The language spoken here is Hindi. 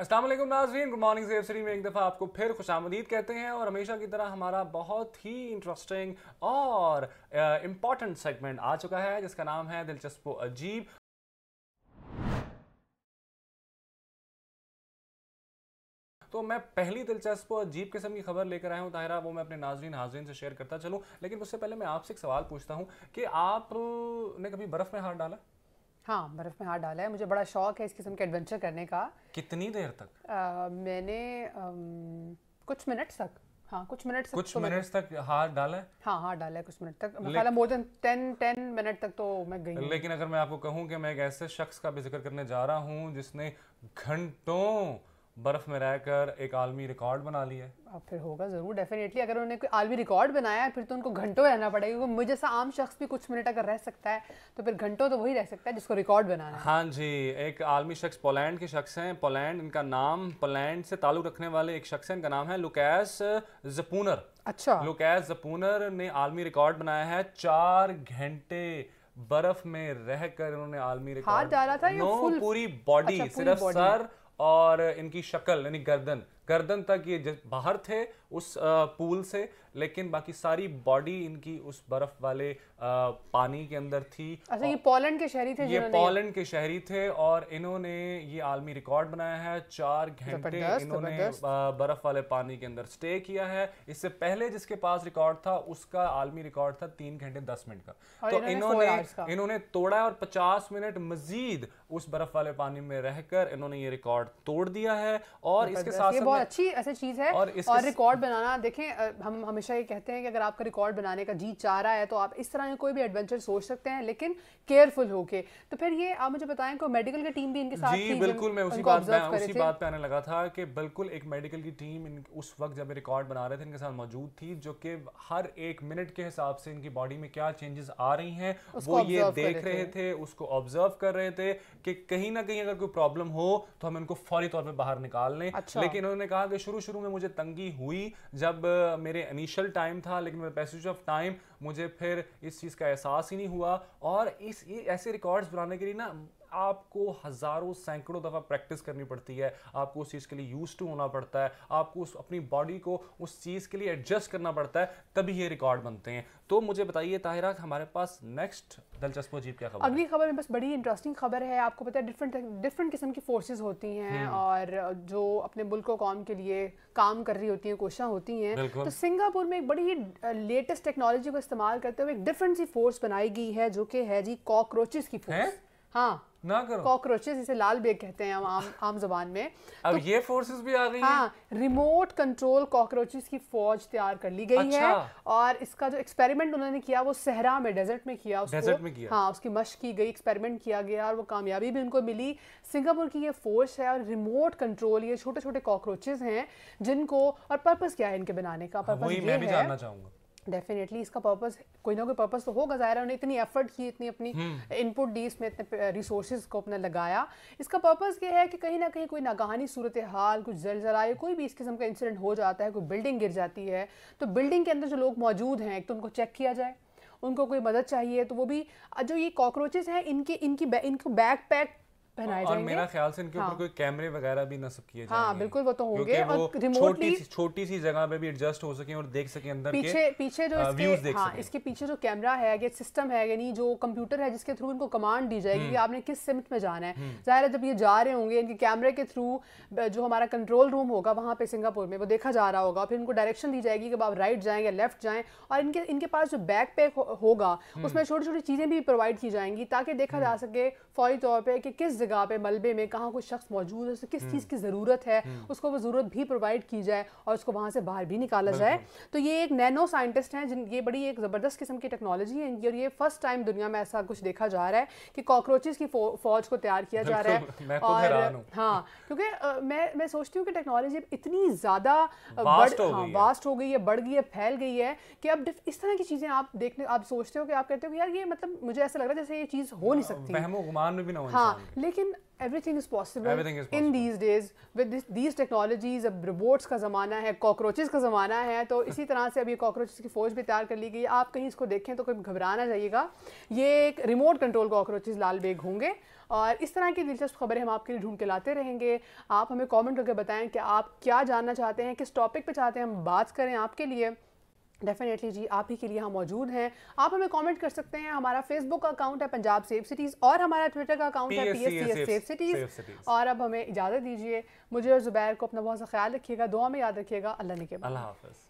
असलम नाजरीन गुड मॉर्निंग सेफ में एक दफ़ा आपको फिर खुश आमदीद कहते हैं और हमेशा की तरह हमारा बहुत ही इंटरेस्टिंग और इम्पॉर्टेंट सेगमेंट आ चुका है जिसका नाम है दिलचस्प अजीब तो मैं पहली दिलचस्प और अजीब किस्म की खबर लेकर आया हूँ ताहिरा वो मैं अपने नाजरीन हाजरीन से शेयर करता चलूँ लेकिन उससे पहले मैं आपसे एक सवाल पूछता हूँ कि आपने कभी बर्फ़ में हाथ डाला हाँ बर्फ़ में हाथ डाला है मुझे बड़ा शौक है इस किस्म के एडवेंचर करने का कितनी देर तक आ, मैंने आ, कुछ मिनट तक हाँ कुछ मिनट तक कुछ तो तक हाथ डाला है हाँ हाथ डाला है कुछ मिनट तक मतलब more than ten ten minute तक तो मैं गई लेकिन अगर मैं आपको कहूँ कि मैं एक ऐसे शख्स का भी जिक्र करने जा रहा हूँ जिसने घंटों बर्फ में रहकर एक आलमी रिकॉर्ड बना लिया है फिर होगा जरूर डेफिनेटली अगर उन्होंने कोई आलमी रिकॉर्ड बनाया है फिर तो उनको घंटों रहना पड़ेगा क्योंकि मुझे जैसा आम शख्स भी कुछ मिनट अगर रह सकता है तो फिर घंटों तो वही रह सकता है जिसको रिकॉर्ड बनाना है हाँ जी एक आलमी शख्स पोलैंड के शख्स हैं पोलैंड इनका नाम पोलैंड से ताल्लुक रखने वाले एक शख्स है इनका नाम है लुकैस जपूनर अच्छा लुकैस जपूनर ने आलमी रिकॉर्ड बनाया है चार घंटे बर्फ में रहकर उन्होंने आलमी रिकॉर्ड हाथ डाला था या पूरी बॉडी अच्छा, सिर्फ सर और इनकी शक्ल यानी गर्दन गर्दन तक ये बाहर थे उस पूल से लेकिन बाकी सारी बॉडी इनकी उस बर्फ वाले आ, पानी के अंदर थी अच्छा ये पोलैंड के शहरी थे ये पोलैंड के शहरी थे और इन्होंने ये आलमी रिकॉर्ड बनाया है चार घंटे इन्होंने बर्फ वाले पानी के अंदर स्टे किया है इससे पहले जिसके पास रिकॉर्ड था उसका आलमी रिकॉर्ड था तीन घंटे दस मिनट का तो इन्होंने इन्होंने तोड़ा और पचास मिनट मजीद उस बर्फ वाले पानी में रहकर इन्होंने ये रिकॉर्ड तोड़ दिया है और इसके साथ ये बहुत अच्छी ऐसी चीज है और रिकॉर्ड बनाना देखें हम हमेशा ये कहते हैं कि अगर आपका रिकॉर्ड बनाने का जी चाह रहा है तो आप इस तरह के कोई भी एडवेंचर सोच सकते हैं लेकिन केयरफुल होके तो फिर ये आप मुझे बताएं कोई मेडिकल की टीम भी इनके साथ जी बिल्कुल मैं उसी बात मैं, उसी बात पे आने लगा था कि बिल्कुल एक मेडिकल की टीम इन उस वक्त जब रिकॉर्ड बना रहे थे इनके साथ मौजूद थी जो कि हर एक मिनट के हिसाब से इनकी बॉडी में क्या चेंजेस आ रही हैं वो ये देख रहे थे उसको ऑब्जर्व कर रहे थे कि कहीं ना कहीं अगर कोई प्रॉब्लम हो तो हम इनको फौरी तौर पर बाहर निकाल लें अच्छा। लेकिन उन्होंने कहा कि शुरू शुरू में मुझे तंगी हुई जब मेरे अनिश इनिशियल टाइम था लेकिन विद पैसेज ऑफ टाइम मुझे फिर इस चीज़ का एहसास ही नहीं हुआ और इस ऐसे रिकॉर्ड्स बनाने के लिए ना आपको हज़ारों सैकड़ों दफ़ा प्रैक्टिस करनी पड़ती है आपको उस चीज़ के लिए यूज टू होना पड़ता है आपको उस अपनी बॉडी को उस चीज़ के लिए एडजस्ट करना पड़ता है तभी ये रिकॉर्ड बनते हैं तो मुझे बताइए ताहिरा हमारे पास नेक्स्ट दिलचस्प अजीब क्या खबर अगली खबर में बस बड़ी इंटरेस्टिंग खबर है आपको पता है डिफरेंट डिफरेंट किस्म की फोर्सेज होती हैं हम्म। और जो अपने मुल्क को कौम के लिए काम कर रही होती हैं कोशिशें होती हैं तो सिंगापुर में एक बड़ी ही लेटेस्ट टेक्नोलॉजी को इस्तेमाल करते हुए एक डिफरेंट सी फोर्स बनाई गई है जो कि है जी कॉकरोचेस की फोर्स हाँ ना करो कॉकरोचेस लाल बेग कहते हैं आम आम जबान में अब तो, ये फोर्सेस भी आ गई हाँ रिमोट कंट्रोल कॉकरोचेस की फौज तैयार कर ली गई अच्छा। है और इसका जो एक्सपेरिमेंट उन्होंने किया वो सहरा में डेजर्ट में किया उसको डेजर्ट में किया हाँ उसकी मश की गई एक्सपेरिमेंट किया गया और वो कामयाबी भी उनको मिली सिंगापुर की ये फोर्स है और रिमोट कंट्रोल ये छोटे छोटे कॉकरोचेज हैं जिनको और पर्पज़ क्या है इनके बनाने का पर्पज़ ये डेफिनेटली इसका पर्पस कोई ना कोई पर्पस तो होगा ज़ाहिर है उन्हें इतनी एफर्ट की इतनी अपनी इनपुट हम्म। दी इसमें इतने रिसोर्स को अपना लगाया इसका पर्पस ये है कि कहीं ना कहीं कोई नागहानी सूरत हाल कुछ जलजला या कोई भी इस किस्म का इंसिडेंट हो जाता है कोई बिल्डिंग गिर जाती है तो बिल्डिंग के अंदर जो लोग मौजूद हैं एक तो उनको चेक किया जाए उनको कोई मदद चाहिए तो वो भी जो ये कॉकरोचेस हैं इनके इनकी इनको बैक पैक तो पहनाए और मेरा ख्याल से इनके ऊपर हाँ। कोई कैमरे वगैरह भी नसब किए हाँ, जाएंगे हाँ बिल्कुल वो तो होंगे और रिमोटली छोटी छोटी सी जगह पे भी एडजस्ट हो सके और देख सके अंदर पीछे के, पीछे जो आ, इसके हाँ इसके पीछे जो कैमरा है या सिस्टम है यानी जो कंप्यूटर है जिसके थ्रू इनको कमांड दी जाएगी कि हम्म। आपने किस सिमट में जाना है हम्म। जाहिर है जब ये जा रहे होंगे इनके कैमरे के थ्रू जो हमारा कंट्रोल रूम होगा वहाँ पे सिंगापुर में वो देखा जा रहा होगा फिर इनको डायरेक्शन दी जाएगी कि आप राइट जाएँ या लेफ्ट जाएँ और इनके इनके पास जो बैक पैक होगा हम्म। उसमें छोटी छोटी चीज़ें भी प्रोवाइड की जाएंगी ताकि देखा जा सके फौरी तौर पर कि किस जगह पे मलबे में कहाँ कोई शख्स मौजूद है उसे किस हम्म। चीज़ की ज़रूरत है हम्म। उसको वो ज़रूरत भी प्रोवाइड की जाए और उसको वहाँ से बाहर भी निकाला जाए तो ये एक नैनो साइंटिस्ट हैं जिन ये बड़ी एक ज़बरदस्त किस्म की टेक्नोलॉजी है इनकी और ये फर्स्ट टाइम दुनिया में ऐसा कुछ देखा जा रहा है कि कॉकरोचेज़ की फौज को तैयार किया जा रहा है और हाँ क्योंकि मैं मैं सोचती हूँ कि टेक्नोलॉजी इतनी ज़्यादा वास्ट हाँ, हो गई है बढ़ गई है फैल गई है कि अब इस तरह की चीज़ें आप देखने आप सोचते हो कि आप कहते हो कि यार ये मतलब मुझे ऐसा लग रहा है जैसे ये चीज़ हो नहीं सकती हाँ लेकिन everything is possible in these days with these technologies अब रोबोट्स का ज़माना है कॉकरोचेस का ज़माना है तो इसी तरह से अब ये कॉकरोचेस की फौज भी तैयार कर ली गई आप कहीं इसको देखें तो कभी घबराना जाइएगा ये एक रिमोट कंट्रोल कॉकरोचेस लाल बेग होंगे और इस तरह की दिलचस्प खबरें हम आपके लिए ढूंढ के लाते रहेंगे आप हमें कमेंट करके बताएं कि आप क्या जानना चाहते हैं किस टॉपिक पे चाहते हैं हम बात करें आपके लिए डेफिनेटली जी आप ही के लिए हम मौजूद हैं आप हमें कमेंट कर सकते हैं हमारा फेसबुक अकाउंट है पंजाब सेफ सिटीज़ और हमारा ट्विटर का अकाउंट है P S C safe cities और अब हमें इजाज़त दीजिए मुझे और जुबैर को अपना बहुत सा ख्याल रखिएगा दुआ में याद रखिएगा अल्लाह ने के बाद